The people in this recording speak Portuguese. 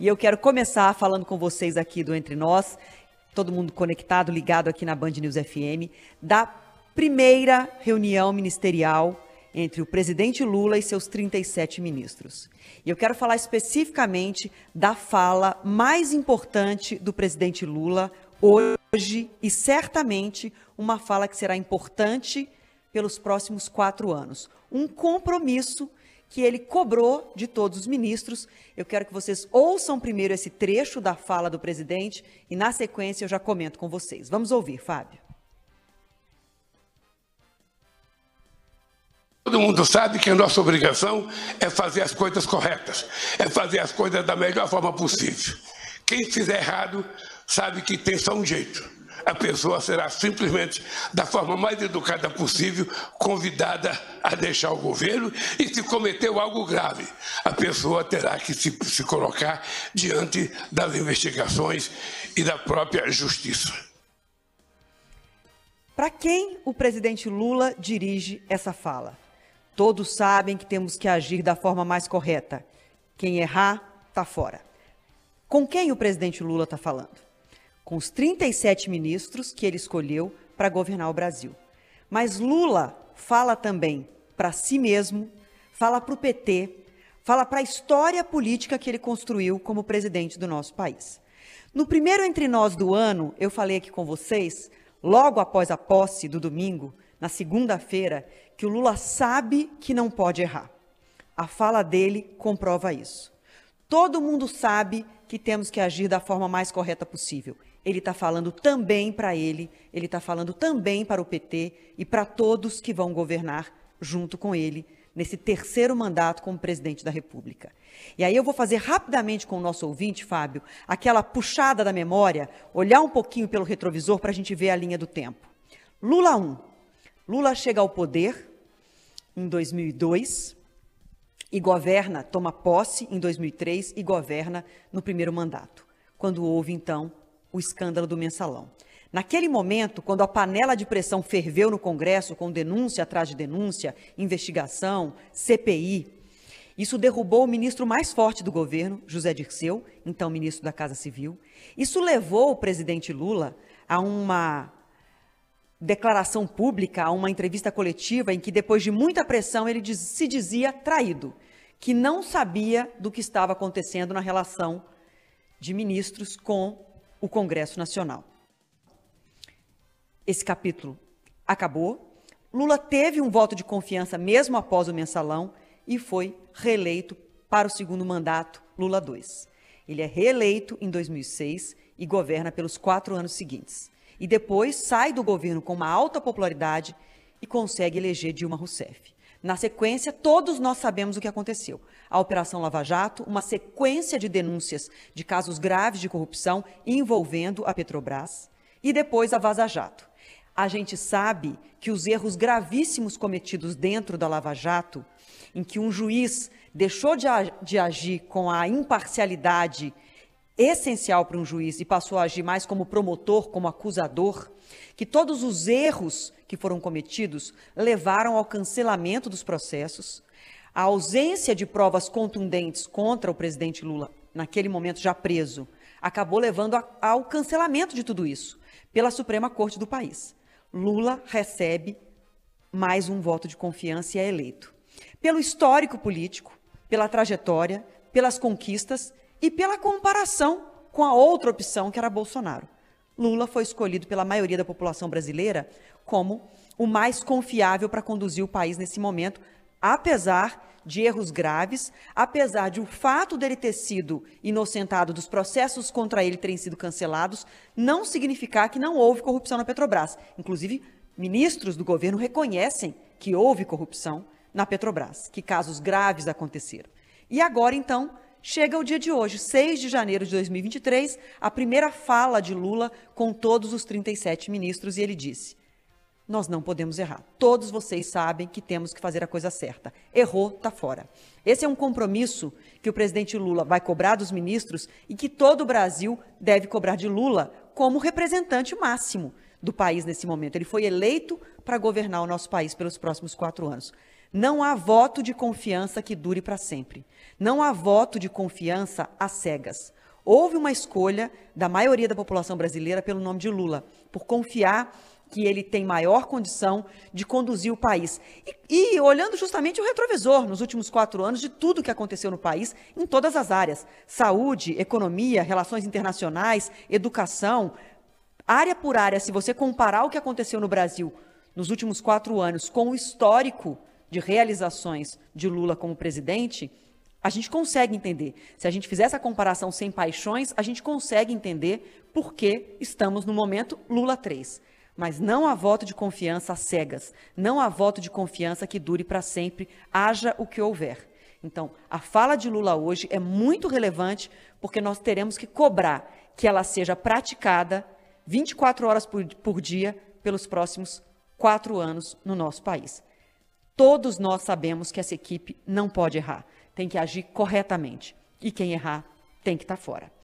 E eu quero começar falando com vocês aqui do Entre Nós, todo mundo conectado, ligado aqui na Band News FM, da primeira reunião ministerial entre o presidente Lula e seus 37 ministros. E eu quero falar especificamente da fala mais importante do presidente Lula hoje e certamente uma fala que será importante pelos próximos quatro anos. Um compromisso que ele cobrou de todos os ministros. Eu quero que vocês ouçam primeiro esse trecho da fala do presidente e, na sequência, eu já comento com vocês. Vamos ouvir, Fábio. Todo mundo sabe que a nossa obrigação é fazer as coisas corretas, é fazer as coisas da melhor forma possível. Quem fizer errado sabe que tem só um jeito a pessoa será simplesmente, da forma mais educada possível, convidada a deixar o governo e se cometeu algo grave, a pessoa terá que se, se colocar diante das investigações e da própria justiça. Para quem o presidente Lula dirige essa fala? Todos sabem que temos que agir da forma mais correta. Quem errar, está fora. Com quem o presidente Lula está falando? com os 37 ministros que ele escolheu para governar o Brasil. Mas Lula fala também para si mesmo, fala para o PT, fala para a história política que ele construiu como presidente do nosso país. No primeiro Entre Nós do ano, eu falei aqui com vocês, logo após a posse do domingo, na segunda-feira, que o Lula sabe que não pode errar. A fala dele comprova isso. Todo mundo sabe que temos que agir da forma mais correta possível ele está falando também para ele, ele está falando também para o PT e para todos que vão governar junto com ele nesse terceiro mandato como presidente da República. E aí eu vou fazer rapidamente com o nosso ouvinte, Fábio, aquela puxada da memória, olhar um pouquinho pelo retrovisor para a gente ver a linha do tempo. Lula 1. Lula chega ao poder em 2002 e governa, toma posse em 2003 e governa no primeiro mandato, quando houve então o escândalo do mensalão. Naquele momento, quando a panela de pressão ferveu no Congresso com denúncia atrás de denúncia, investigação, CPI, isso derrubou o ministro mais forte do governo, José Dirceu, então ministro da Casa Civil. Isso levou o presidente Lula a uma declaração pública, a uma entrevista coletiva em que depois de muita pressão ele diz, se dizia traído, que não sabia do que estava acontecendo na relação de ministros com o Congresso Nacional. Esse capítulo acabou. Lula teve um voto de confiança mesmo após o mensalão e foi reeleito para o segundo mandato, Lula II. Ele é reeleito em 2006 e governa pelos quatro anos seguintes. E depois sai do governo com uma alta popularidade e consegue eleger Dilma Rousseff. Na sequência, todos nós sabemos o que aconteceu. A Operação Lava Jato, uma sequência de denúncias de casos graves de corrupção envolvendo a Petrobras e depois a Vaza Jato. A gente sabe que os erros gravíssimos cometidos dentro da Lava Jato, em que um juiz deixou de, agir com a imparcialidade essencial para um juiz e passou a agir mais como promotor, como acusador, que todos os erros que foram cometidos levaram ao cancelamento dos processos, a ausência de provas contundentes contra o presidente Lula, naquele momento já preso, acabou levando a, ao cancelamento de tudo isso pela Suprema Corte do país. Lula recebe mais um voto de confiança e é eleito. Pelo histórico político, pela trajetória, pelas conquistas e pela comparação com a outra opção, que era Bolsonaro. Lula foi escolhido pela maioria da população brasileira como o mais confiável para conduzir o país nesse momento, apesar de erros graves, apesar de o fato dele ter sido inocentado, dos processos contra ele terem sido cancelados, não significar que não houve corrupção na Petrobras. Inclusive, ministros do governo reconhecem que houve corrupção na Petrobras, que casos graves aconteceram. E agora, então, chega o dia de hoje, 6 de janeiro de 2023, a primeira fala de Lula com todos os 37 ministros, e ele disse: Nós não podemos errar. Todos vocês sabem que temos que fazer a coisa certa. Errou, tá fora. Esse é um compromisso que o presidente Lula vai cobrar dos ministros e que todo o Brasil deve cobrar de Lula como representante máximo do país nesse momento. Ele foi eleito para governar o nosso país pelos próximos quatro anos. Não há voto de confiança que dure para sempre. Não há voto de confiança a cegas. Houve uma escolha da maioria da população brasileira pelo nome de Lula, por confiar que ele tem maior condição de conduzir o país. E, e, olhando justamente o retrovisor nos últimos quatro anos de tudo que aconteceu no país, em todas as áreas: saúde, economia, relações internacionais, educação, área por área, se você comparar o que aconteceu no Brasil nos últimos quatro anos com o histórico de realizações de Lula como presidente, a gente consegue entender. Se a gente fizer essa comparação sem paixões, a gente consegue entender por que estamos no momento Lula 3. Mas não há voto de confiança cegas. Não há voto de confiança que dure para sempre, haja o que houver. Então, a fala de Lula hoje é muito relevante porque nós teremos que cobrar que ela seja praticada 24 horas por, por dia pelos próximos quatro anos no nosso país. Todos nós sabemos que essa equipe não pode errar, tem que agir corretamente. E quem errar tem que estar fora.